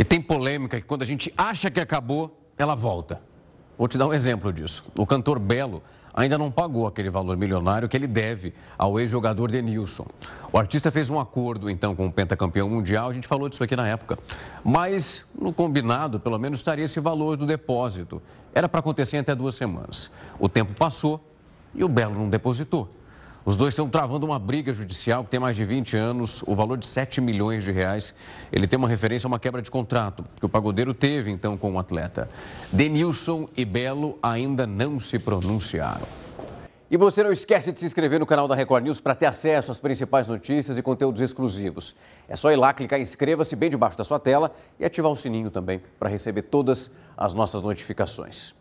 E tem polêmica que quando a gente acha que acabou, ela volta. Vou te dar um exemplo disso. O cantor Belo ainda não pagou aquele valor milionário que ele deve ao ex-jogador Denilson. O artista fez um acordo, então, com o pentacampeão mundial, a gente falou disso aqui na época. Mas, no combinado, pelo menos estaria esse valor do depósito. Era para acontecer em até duas semanas. O tempo passou e o Belo não depositou. Os dois estão travando uma briga judicial que tem mais de 20 anos, o valor de 7 milhões de reais. Ele tem uma referência a uma quebra de contrato que o pagodeiro teve então com o atleta. Denilson e Belo ainda não se pronunciaram. E você não esquece de se inscrever no canal da Record News para ter acesso às principais notícias e conteúdos exclusivos. É só ir lá, clicar em inscreva-se bem debaixo da sua tela e ativar o sininho também para receber todas as nossas notificações.